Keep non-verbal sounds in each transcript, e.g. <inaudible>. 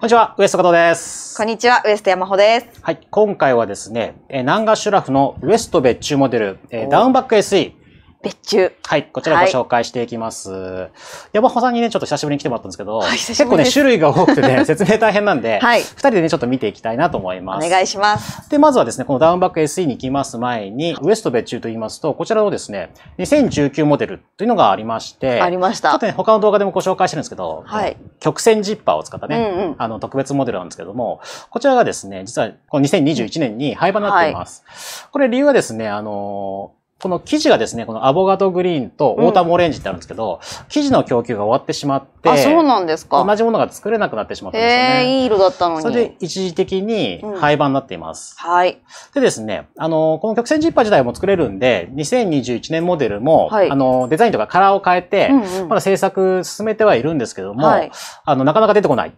こんにちは、ウエスト加藤です。こんにちは、ウエスト山穂です。はい、今回はですね、南ガシュラフのウエスト別注モデル、ダウンバック SE、別注。はい、こちらご紹介していきます。はい、山穂さんにね、ちょっと久しぶりに来てもらったんですけど、はい、結構ね、種類が多くてね、<laughs> 説明大変なんで、はい、2人でね、ちょっと見ていきたいなと思います。お願いします。で、まずはですね、このダウンバック SE に行きます前に、ウエスト別注と言いますと、こちらのですね、2019モデルというのがありまして、ありました。ちょっとね、他の動画でもご紹介してるんですけど、はい、曲線ジッパーを使ったね、うんうん、あの、特別モデルなんですけども、こちらがですね、実はこの2021年に廃盤になっています。はい、これ理由はですね、あの、この生地がですね、このアボガドグリーンとオータムオレンジってあるんですけど、うん、生地の供給が終わってしまって、あ、そうなんですか。同じものが作れなくなってしまったんですよね。えー、いい色だったのに。それで一時的に廃盤になっています。うん、はい。でですね、あの、この曲線ジッパー自体も作れるんで、2021年モデルも、はい、あの、デザインとかカラーを変えて、うんうん、まだ制作進めてはいるんですけども、はい、あの、なかなか出てこない。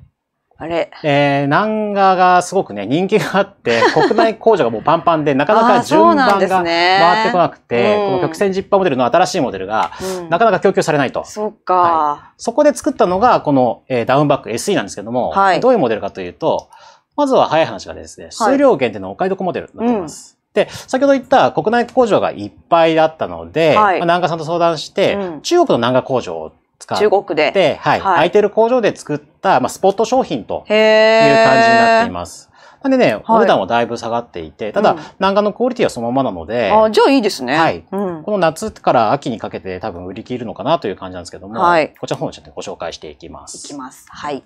あれ。えー、ン画がすごくね、人気があって、<laughs> 国内工場がもうパンパンで、なかなか順番が回ってこなくて、ねうん、この曲線ジッパーモデルの新しいモデルが、うん、なかなか供給されないと。そっか、はい、そこで作ったのが、この、えー、ダウンバック SE なんですけども、はい、どういうモデルかというと、まずは早い話がですね、数量限定のお買い得モデルになっています。はいうん、で、先ほど言った国内工場がいっぱいだったので、はい、まあ、南賀さんと相談して、中国の南賀工場を使って、中国ではい、はい、空いてる工場で作った、まあ、スポット商品という感じになっています。なんでね、はい、お値段はだいぶ下がっていて、ただ、南岸のクオリティはそのままなので。あじゃあいいですね。はい、うん、この夏から秋にかけて多分売り切るのかなという感じなんですけども、はい、こちらの方をちょっとご紹介していきます。いきます。はい。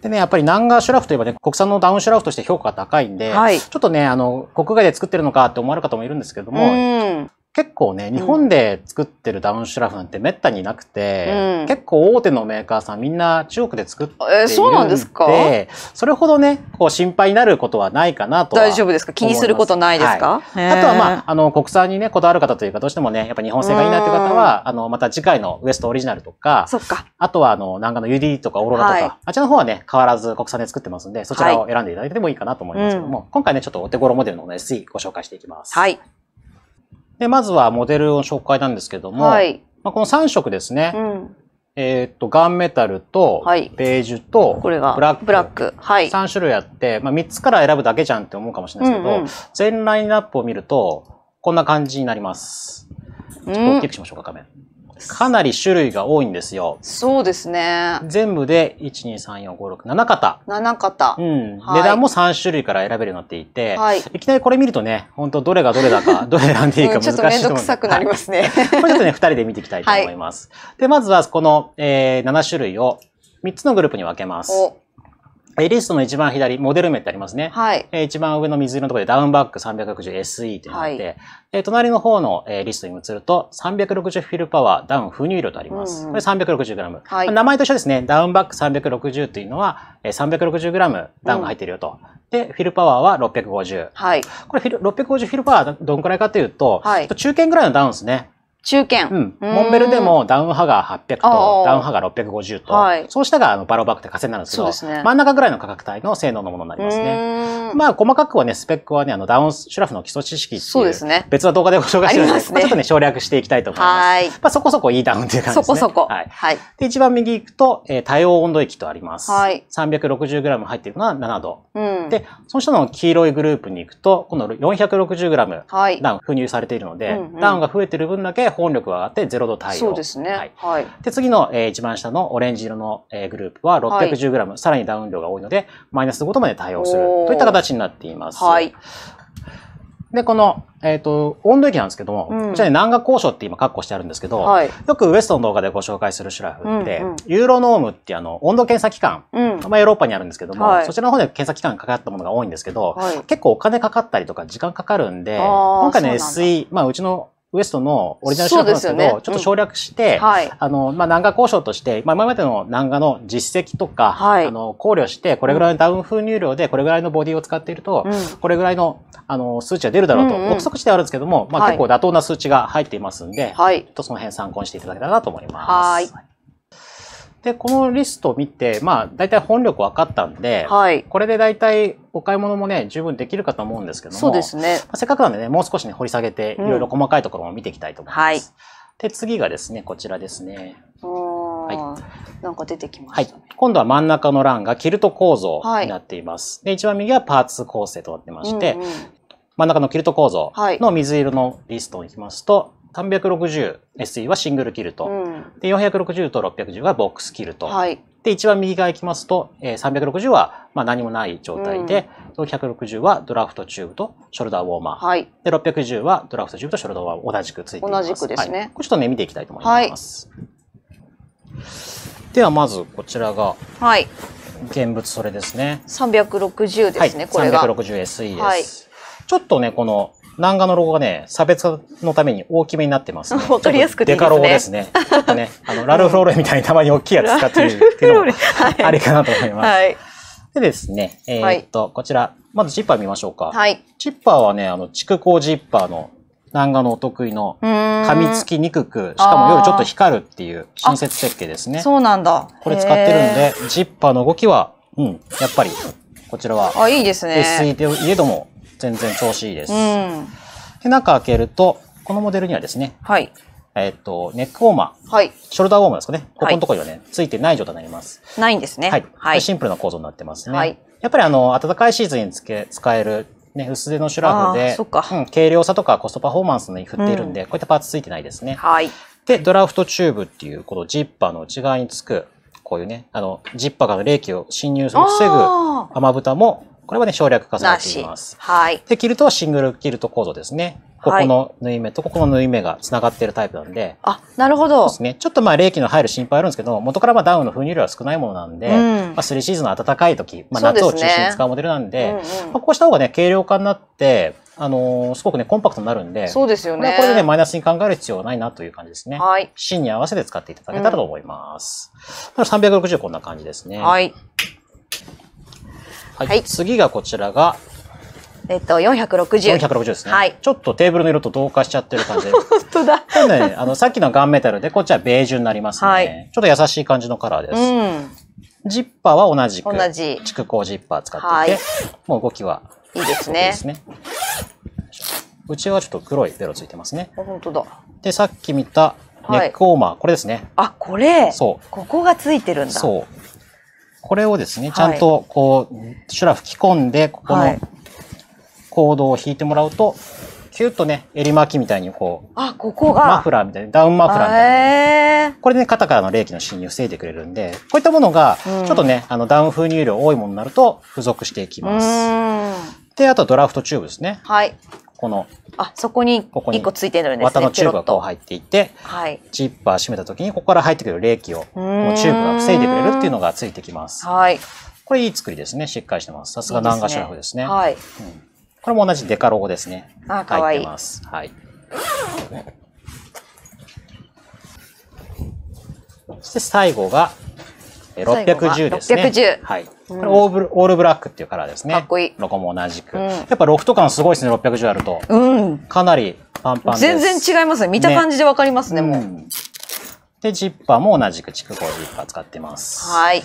でね、やっぱり南ガシュラフといえばね、国産のダウンシュラフとして評価が高いんで、はい、ちょっとね、あの、国外で作ってるのかって思われる方もいるんですけども、結構ね日本で作ってるダウンシュラフなんてめったになくて、うん、結構大手のメーカーさんみんな中国で作っているんで,、えそうなんですかそれほどねこう心配になることはないかなと大丈夫ですか気にすることないですか、はい、あとはまああの国産にねこだわる方というかどうしてもねやっぱ日本製がいいなという方はあのまた次回のウエストオリジナルとかそかあとはあの南岸の UD とかオーロラとか、はい、あちらの方はね変わらず国産で作ってますんでそちらを選んでいただいてもいいかなと思いますけども、はいうん、今回ねちょっとお手頃モデルの SE ご紹介していきます。はいで、まずはモデルの紹介なんですけども、はい、まあ、この3色ですね。うん、えー、っと、ガンメタルと、ベージュと、これがブラック。ブラック。はい。3種類あって、まあ、3つから選ぶだけじゃんって思うかもしれないですけど、うんうん、全ラインナップを見ると、こんな感じになります。ちょっと大きくしましょうか、画面。うんかなり種類が多いんですよ。そうですね。全部で、1、2、3、4、5、6、7型。7型。うん。はい、値段も3種類から選べるようになっていて、はい、いきなりこれ見るとね、本当どれがどれだか、<laughs> どれ選んでいいか難しいと思ううん。ちょっとめんどくさくなりますね。これちょっとね、2人で見ていきたいと思います。はい、で、まずはこの、えー、7種類を3つのグループに分けます。リストの一番左、モデル名ってありますね。はい。えー、一番上の水色のところでダウンバック 360SE てなって、はい、え隣の方の、えー、リストに移ると、360フィルパワーダウン不乳量とあります。うんうん、これ 360g、はい、名前と一緒ですね、ダウンバック360というのは、えー、360g ダウンが入ってるよと。うんで、フィルパワーは650。はい。これフィル、650フィルパワーどんくらいかというと、はい、中堅ぐらいのダウンですね。中堅。うん。モンベルでもダウン派が800と、ダウン派が650と、はい、そうしたがあのバローバックって稼いになるんですけど、ね、真ん中ぐらいの価格帯の性能のものになりますね。まあ、細かくはね、スペックはね、あの、ダウンシュラフの基礎知識っていう、そうですね。別の動画でご紹介してるんですけど、ね、まあ、ちょっとね、省略していきたいと思います。はい。まあ、そこそこいいダウンっていう感じですね。そこそこ。はい。はい、で、一番右行くと、えー、対応温度域とあります。はい。360g 入っているのは7度。うん。で、その下の黄色いグループに行くと、今度 460g ダウン、封入されているので、うんうん、ダウンが増えてる分だけ本力が上がって0度対応。そうですね。はい。はい、で、次の、えー、一番下のオレンジ色の、えー、グループは 610g、はい、さらにダウン量が多いので、マイナス5度まで対応するといった形になっています。はい。で、この、えっ、ー、と、温度液なんですけども、うん、こちらに南下交渉って今括弧してあるんですけど、はい、よくウエストの動画でご紹介するシュラフって、うんうん、ユーロノームってあの、温度検査機関、うん、まあヨーロッパにあるんですけども、はい、そちらの方で検査機関かかったものが多いんですけど、はい、結構お金かかったりとか時間かかるんで、今回の SE、まあうちのウエストのオリジナルシなんですけど、ね、ちょっと省略して、はい、あの、まあ、南賀交渉として、まあ、今までの南賀の実績とか、はい、あの、考慮して、これぐらいのダウン風入量で、これぐらいのボディを使っていると、うん、これぐらいの、あの、数値は出るだろうと、憶測してあるんですけども、まあ、結構妥当な数値が入っていますんで、はい、ちょっとその辺参考にしていただけたらなと思います。はいで、このリストを見て、まあ、大体本力分かったんで、はい、これで大体お買い物もね、十分できるかと思うんですけども、そうですね。まあ、せっかくなんでね、もう少しね、掘り下げて、いろいろ細かいところも見ていきたいと思います。うんはい、で、次がですね、こちらですね。はい、なんか出てきました、ねはい、今度は真ん中の欄がキルト構造になっています。はい、で、一番右はパーツ構成となってまして、うんうん、真ん中のキルト構造の水色のリストを行きますと、360SE はシングルキルト、うん、で460と610はボックスキルト、はい、で一番右側行きますと、えー、360はまあ何もない状態で、うん、460はドラフトチューブとショルダーウォーマー、はい、で610はドラフトチューブとショルダーウォーマー同じくついています同じくですね、はい、これちょっとね見ていきたいと思います、はい、ではまずこちらが、はい、現物それですね360ですね、はい、これが 360SE です、はい、ちょっとねこの漫画のロゴがね、差別のために大きめになってます、ね。<laughs> わかりやすくていいですね。デカロゴですね。<laughs> ねあのラルフローレンみたいにたまに大きいやつ使ってるっていうのも、あれかなと思います。<laughs> はい、でですね、えー、っと、こちら、まずジッパー見ましょうか。はい、ジッパーはね、あの、畜工ジッパーの漫画のお得意の噛みつきにくく、しかも夜ちょっと光るっていう新設設計ですね。そうなんだ。これ使ってるんで、ジッパーの動きは、うん、やっぱり、こちらは、あ、いいですね。SE でいえども、全然調子いいです。で中開けるとこのモデルにはですね、はい、えっ、と、ネックウォーマー、はい、ショルダーウォーマーですかね。ここのところにはね、ついてない状態になります。ないんですね。はい。はい、シンプルな構造になってますね。はい、やっぱりあの、暖かいシーズンにつけ使える、ね、薄手のシュラフで、そっかうん、軽量さとかコストパフォーマンスに振っているんで、うん、こういったパーツついてないですね。はい。で、ドラフトチューブっていう、このジッパーの内側につく、こういうね、あの、ジッパーから冷気を侵入を防ぐ雨蓋もこれはね、省略化されています。はい。で、キルトはシングルキルト構造ですね。ここの縫い目とここの縫い目が繋がっているタイプなんで。あ、なるほど。ですね。ちょっとまあ冷気の入る心配あるんですけど、元からまあダウンの風入量は少ないものなんで、うん、まあ3シーズンの暖かい時、まあ夏を中心に使うモデルなんで、うんまあ、こうした方がね、軽量化になって、あのー、すごくね、コンパクトになるんで、そうですよね。これでね、マイナスに考える必要はないなという感じですね。はい。芯に合わせて使っていただけたらと思います。うん、360こんな感じですね。はい。はい。次がこちらが、えっと、460。百六十ですね。はい。ちょっとテーブルの色と同化しちゃってる感じで。<laughs> 本当だ。こね、あの、<laughs> さっきのガンメタルで、こっちはベージュになりますね。はい、ちょっと優しい感じのカラーです。うん、ジッパーは同じく。同じ。蓄光ジッパー使っていて、はい、もう動きは。いいですね。いいですね。うちはちょっと黒いベロついてますね。本当だ。で、さっき見たネックウォーマー、はい、これですね。あ、これそう。ここがついてるんだ。そう。これをですね、ちゃんとこう、シュラ吹き込んで、ここのコードを引いてもらうと、キュッとね、襟巻きみたいにこう、あ、ここが。マフラーみたいな、ダウンマフラーみたいな。これでね、肩からの冷気の侵入を防いでくれるんで、こういったものが、ちょっとね、あの、ダウン風入量多いものになると、付属していきます。で、あとドラフトチューブですね。はい。このあそこに1個ついてるんですね綿のチューブがこう入っていて、はい、ジッパー閉めた時にここから入ってくる冷気をこのチューブが防いでくれるっていうのがついてきます。はい、これいい作りですねしっかりしてますさすが南賀シラフですね、ね、はい、うん、これも同じデカロゴですねあかわいい入ってます、はい、そして最後が610ですね。はい。これオーオールブラックっていうカラーですね。かっこいい。ロゴも同じく。やっぱロフト感すごいですね、610あると。うん。かなりパンパン全然違いますね。見た感じでわかりますね、もう。で、ジッパーも同じく蓄光ジッパー使ってます。はい。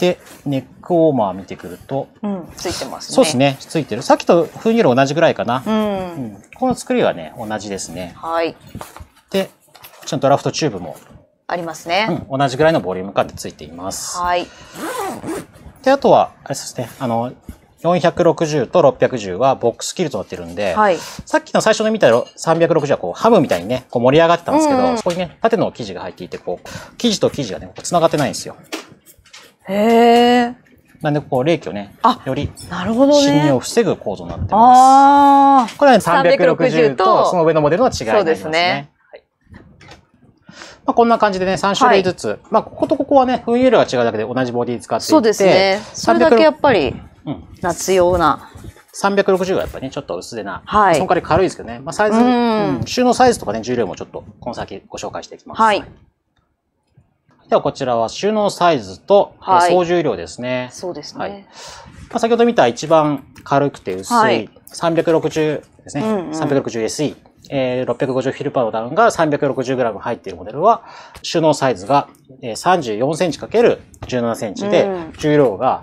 で、ネックウォーマー見てくると。うん、ついてますね。そうですね、ついてる。さっきと風ニ色同じぐらいかな。うん。この作りはね、同じですね。はい。で、ちゃんとドラフトチューブもありますね、うん、同じぐらいのボリューム感でついています。はい。で、あとは、あれですね、あの、460と610はボックスキルとなってるんで、はい、さっきの最初の見た360はこうハムみたいにね、こう盛り上がってたんですけど、うんうん、そこにね、縦の生地が入っていて、こう、生地と生地がね、繋がってないんですよ。へえ。なんで、こう、冷気をね、より、なるほど侵入を防ぐ構造になってます。あこれは、ね、360と、その上のモデルの違いになりますね。そうですね。まあ、こんな感じでね、3種類ずつ。はい、まあ、こことここはね、運輸量が違うだけで同じボディ使っていて。そうですね。それだけやっぱり、うん、夏用な。360がやっぱりね、ちょっと薄手な。はい。その代わり軽いですけどね。まあ、サイズ、うん、収納サイズとかね、重量もちょっと、この先ご紹介していきます。はい。では、こちらは収納サイズと、はい、総重量ですね。そうですね。はい。まあ、先ほど見た一番軽くて薄い、はい、360ですね。うんうん、360SE。えー、650フィルパウダーが 360g 入っているモデルは、収納サイズが 34cm×17cm で、うん、重量が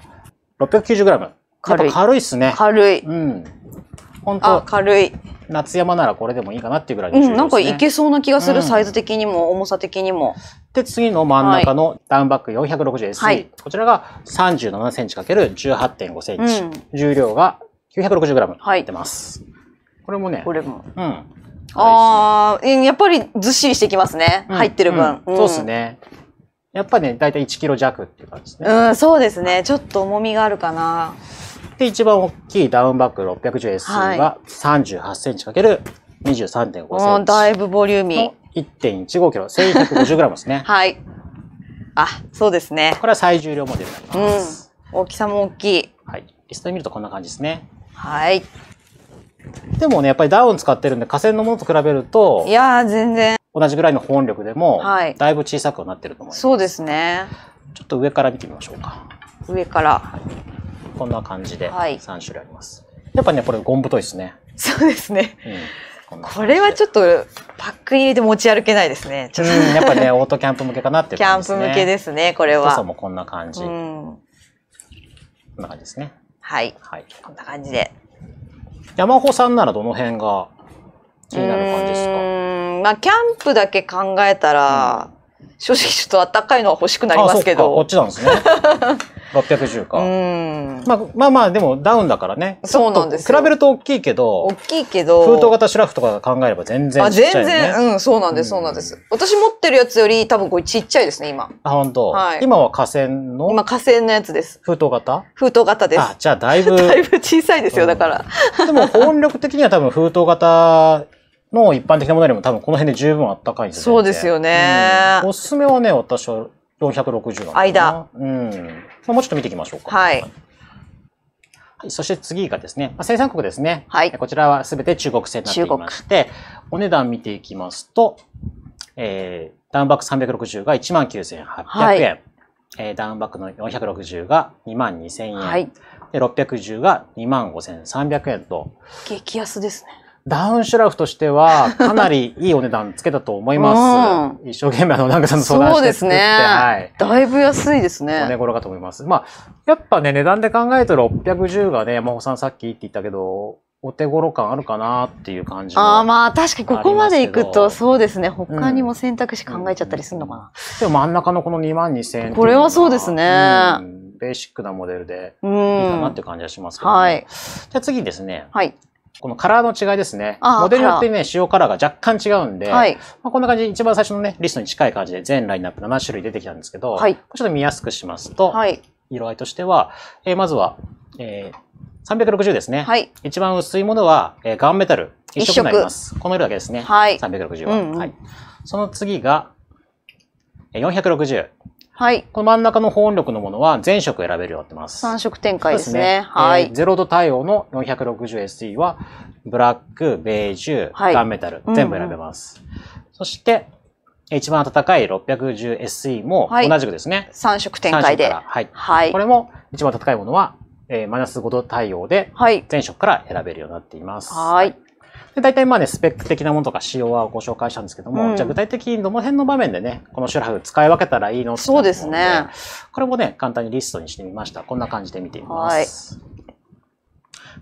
690g。やっ軽いっすね。軽い。うん。本当軽い。夏山ならこれでもいいかなっていうぐらいの重量です、ね、うん、なんかいけそうな気がする、うん、サイズ的にも、重さ的にも。で、次の真ん中のダウンバック 460SE。はい、こちらが 37cm×18.5cm、うん。重量が 960g 入ってます。はい、これもね。これも。うん。ああ、やっぱりずっしりしてきますね。入ってる分。そうですね。やっぱね、だいたい1キロ弱っていう感じですね。うん、そうですね。ちょっと重みがあるかな。で、一番大きいダウンバック 610S は38センチ ×23.5 センチ。だいぶボリューミー。1.15キロ、1150グラムですね。<laughs> はい。あ、そうですね。これは最重量モデルになります。うん、大きさも大きい。はい。リストで見るとこんな感じですね。はい。でもね、やっぱりダウン使ってるんで、河川のものと比べると、いや全然。同じぐらいの保温力でも、はい、だいぶ小さくなってると思います。そうですね。ちょっと上から見てみましょうか。上から。はい、こんな感じで、3種類あります。はい、やっぱね、これゴム太いですね。そうですね。うんこれはちょっとパックに入れて持ち歩けないですね。ちょっと、うん、やっぱね、オートキャンプ向けかなって、<laughs> ね、キャンプ向けですね、これは。太もこんな感じ。うん、こんな感じですね。はい。はい、こんな感じで。山穂さんならどの辺が気になる感じですかまあ、キャンプだけ考えたら、うん、正直ちょっとあったかいのは欲しくなりますけど。ああこっちなんですね。610か。うんまあ、まあまあ、でもダウンだからね。そうなんです比べると大きいけど。大きいけど。封筒型シュラフとか考えれば全然ちっちゃい、ね、あ、全然。うん、そうなんです、そうなんです。私持ってるやつより多分これちっちゃいですね、今。あ、本当。はい。今は河川の今、河川のやつです。封筒型封筒型です。あ、じゃあだいぶ。<laughs> だいぶ小さいですよ、だから。でも、温力的には多分封筒型の一般的なものよりも多分この辺で十分あったかいですね。そうですよね、うん、おすすめはね、私は460の間。うん。まあ、もうちょっと見ていきましょうか。はい。はい、そして次がですね、まあ、生産国ですね。はい。こちらはすべて中国製になっていまして、お値段見ていきますと、えー、ダウンバック360が19,800円。はい、えー、ダウンバックの460が22,000円。はい。で、610が25,300円と。激安ですね。ダウンシュラフとしては、<laughs> かなりいいお値段つけたと思います。うん、一生懸命、あの、なんかさんの相談して作って、そうですね、はい。だいぶ安いですね。お値頃かと思います。まあ、やっぱね、値段で考えると610がね、山本さんさっき言って言ったけど、お手頃感あるかなっていう感じああまあ確かにここまでいくとそうですね他にも選択肢考えちゃったりするのかな、うんうん、でも真ん中のこの2万2000円これはそうですね、うん、ベーシックなモデルでいいかなっていう感じがしますけど、ね、はい、じゃあ次ですね、はい、このカラーの違いですね。モデルによってね、使用カラーが若干違うんで、はい、まあ、こんな感じ、で一番最初のね、リストに近い感じで全ラインナップ7種類出てきたんですけど、はい、ちょっと見やすくしますと、はい、色合いとしては、えー、まずは、えー、360ですね。一番薄いものは、えー、ガンメタル、一色になります。この色だけですね。はい、360は、うんうん、はい。その次が、460。はい。この真ん中の保温力のものは全色選べるようになってます。3色展開ですね。すねはい、えー。0度対応の 460SE は、ブラック、ベージュ、はい、ガンメタル、全部選べます。うんうん、そして、一番暖かい 610SE も同じくですね。はい、3色展開で。はい、はい。これも一番暖かいものは、えー、マイナス5度対応で、全色から選べるようになっています。はいで、大体まあね、スペック的なものとか仕様はご紹介したんですけども、うん、じゃあ具体的にどの辺の場面でね、このシュラフ使い分けたらいいのそうですね。これもね、簡単にリストにしてみました。こんな感じで見てみます。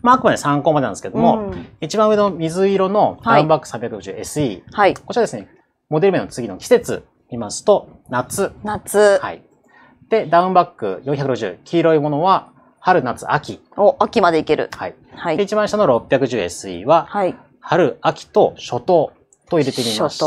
まあ、あくまで参考までなんですけども、うん、一番上の水色のダウンバック3 5 0 s e はい、こちらですね、モデル名の次の季節見ますと、夏。夏。はい。で、ダウンバック460、黄色いものは春、夏、秋。お、秋までいける。はい。はい、一番下の 610SE は、はい、春、秋と初冬と入れてみました。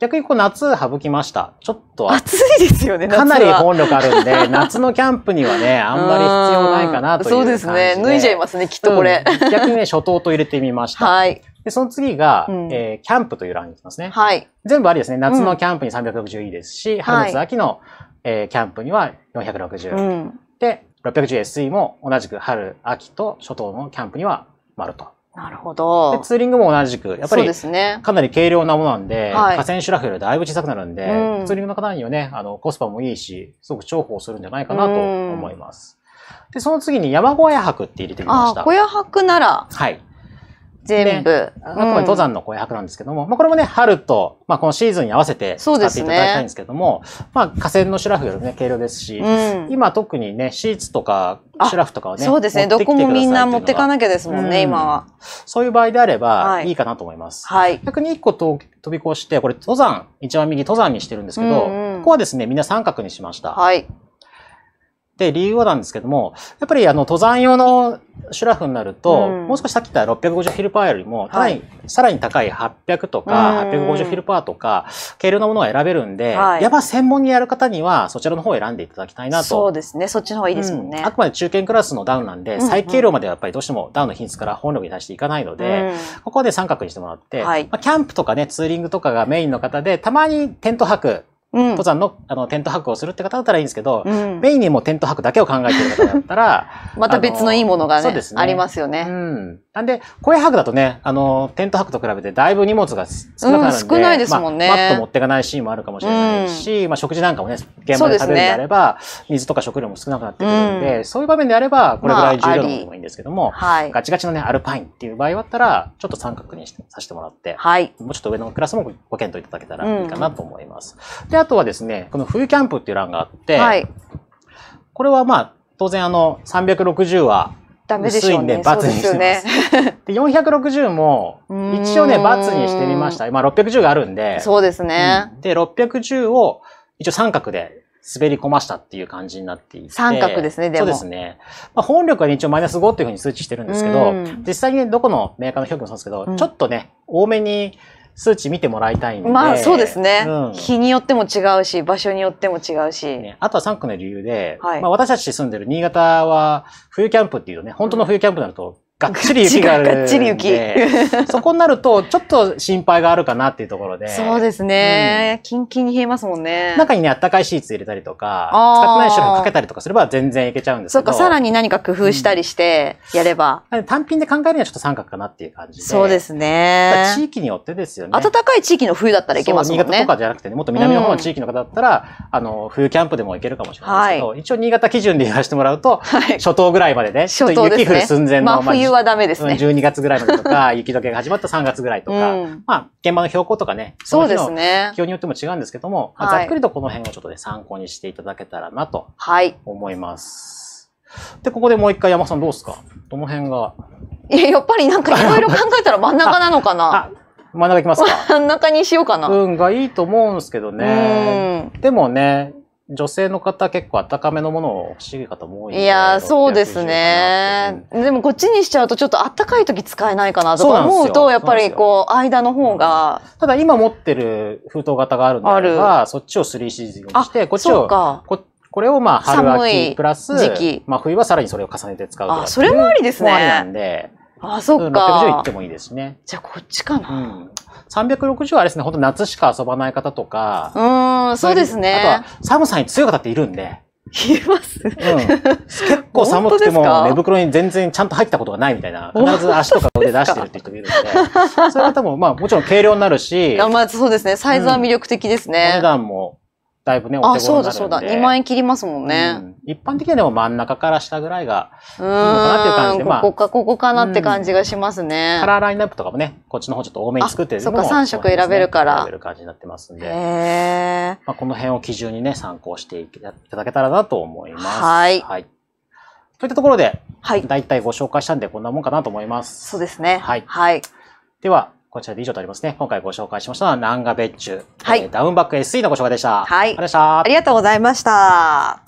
逆にこう夏省きました。ちょっと暑いですよね、かなり本力あるんで、<laughs> 夏のキャンプにはね、あんまり必要ないかなというそうですね。脱いじゃいますね、きっとこれ。うん、逆にね、初冬と入れてみました。はい。で、その次が、うん、えー、キャンプという欄に行きますね。はい。全部ありですね。夏のキャンプに360いいですし、うん、春夏秋の、えー、キャンプには460。うん、で、610SE も同じく春、秋と初冬のキャンプには丸と。なるほど。ツーリングも同じく、やっぱり、かなり軽量なものなんで、はい、河川シュラフよりだいぶ小さくなるんで、うん、ツーリングの方にはね、あの、コスパもいいし、すごく重宝するんじゃないかなと思います。うん、で、その次に山小屋泊って入れてみました。あ小屋泊なら。はい。全部。あく登山の約なんですけども、まあこれもね、春と、まあこのシーズンに合わせて使っていただきたいんですけども、ね、まあ河川のシュラフよりね、軽量ですし、うん、今特にね、シーツとかシュラフとかはね、そうですね、どこもみんな持ってかなきゃですもんね、うん、今は。そういう場合であれば、いいかなと思います。はい。逆に一個と飛び越して、これ登山、一番右登山にしてるんですけど、うんうん、ここはですね、みんな三角にしました。はい。で、理由はなんですけども、やっぱりあの登山用のシュラフになると、うん、もう少しさっき言った650ィルパーよりも、はい、さらに高い800とか、850ィルパーとか、軽量なものを選べるんで、はい、やっぱ専門にやる方には、そちらの方を選んでいただきたいなと。そうですね、そっちの方がいいですもんね。うん、あくまで中堅クラスのダウンなんで、最軽量まではやっぱりどうしてもダウンの品質から本力に対していかないので、うん、ここで三角にしてもらって、はい、まあ、キャンプとかね、ツーリングとかがメインの方で、たまにテント泊、うん、登山のあのテント泊をするって方だったらいいんですけど、うん、メインにもテント泊だけを考えてる方だったら <laughs> また別のいいものがね、ね、ありますよね。うんなんで、声ハグだとね、あの、テントハグと比べてだいぶ荷物が少なくなるんで、うん、少ないですもんね、まあ、パッと持っていかないシーンもあるかもしれないし、うん、まあ食事なんかもね、現場で食べるんであれば、ね、水とか食料も少なくなってくるんで、うん、そういう場面であれば、これぐらい重量のものもいいんですけども、まあはい、ガチガチのね、アルパインっていう場合だったら、ちょっと三角にしてさせてもらって、はい、もうちょっと上のクラスもご検討いただけたらいいかなと思います。で、あとはですね、この冬キャンプっていう欄があって、はい、これはまあ、当然あの、360は、ダメでしょうね。薄いんで、バツにしてます。<laughs> で460も、一応ね、バツにしてみました。まあ、610があるんで。そうですね。で、610を、一応三角で滑り込ましたっていう感じになっていて。三角ですね、でも。そうですね。まあ、本力は、一応マイナス5っていうふうに数値してるんですけど、実際に、どこのメーカーの表記もそうですけど、ちょっとね、多めに数値見てもらいたいんで。まあそうですね、うん、日によっても違うし、場所によっても違うし。ね、あとは3区の理由で、はい、まあ私たち住んでる新潟は冬キャンプっていうね、本当の冬キャンプになると、がっちり雪があるがっちり雪。<laughs> そこになると、ちょっと心配があるかなっていうところで。そうですね。うん、キンキンに冷えますもんね。中にね、あったかいシーツ入れたりとか、使ってない商品かけたりとかすれば全然いけちゃうんですけど。そうか、さらに何か工夫したりしてやれば。うん、単品で考えるにはちょっと三角かなっていう感じで。そうですね。地域によってですよね。暖かい地域の冬だったらいけますもんね。新潟とかじゃなくてね、もっと南の方の地域の方だったら、うん、あの、冬キャンプでもいけるかもしれないですけど、はい、一応新潟基準で言わせてもらうと、はい、初冬ぐらいまでね、ちょっと雪降る寸前の、まあ、冬冬はダメですね。12月ぐらいまでとか、<laughs> 雪解けが始まった3月ぐらいとか、うん、まあ、現場の標高とかね、そうですね。気温によっても違うんですけども、まあ、ざっくりとこの辺をちょっとね、参考にしていただけたらなと思います。で、ここでもう一回山さんどうですかどの辺が。いや、やっぱりなんかいろいろ考えたら真ん中なのかな。真ん中いきますか <laughs> 真ん中にしようかな。運がいいと思うんですけどね。でもね、女性の方結構温かめのものを欲しい方も多いいやそうですね、でもこっちにしちゃうとちょっと暖かい時使えないかなとか思うとやっぱりこう間の方が、うん、ただ今持ってる封筒型があるのであそっちを3シーにしてこっちをここれをまあ春秋プラス、まあ、冬はさらにそれを重ねて使うとかあそれもありですねなんであ、そっか。610行ってもいいですね。じゃあ、こっちかな。うん、360はあれですね、本当夏しか遊ばない方とか。うん、そうですね。あとは、寒さに強い方っているんで。冷えます、うん、結構寒くても寝袋に全然ちゃんと入ったことがないみたいな必ず足とか腕出してるって人もいるのでそういう方もまあもちろん軽量になるしまあそうですねサイズは魅力的ですね、うん、お値段もだいぶね、お手頃になるんで。あ、そうだそうだ。2万円切りますもんね。うん、一般的にはでも真ん中から下ぐらいがいいのかなっていう感じで、まあ。ここか、ここかなって感じがしますね、うん、カラーラインナップとかもね、こっちの方ちょっと多めに作ってるのも、そっか、3色選べるから。選べる感じになってますんで。まあ、この辺を基準にね、参考していただけたらなと思います。はい。はい。といったところで、はい。大体ご紹介したんで、こんなもんかなと思います。そうですね。はい。はい。では、こちらで以上となりますね。今回ご紹介しましたのは、ナンガベッチュ、はい、ダウンバック SE のご紹介でした。はい。ありがとうございました。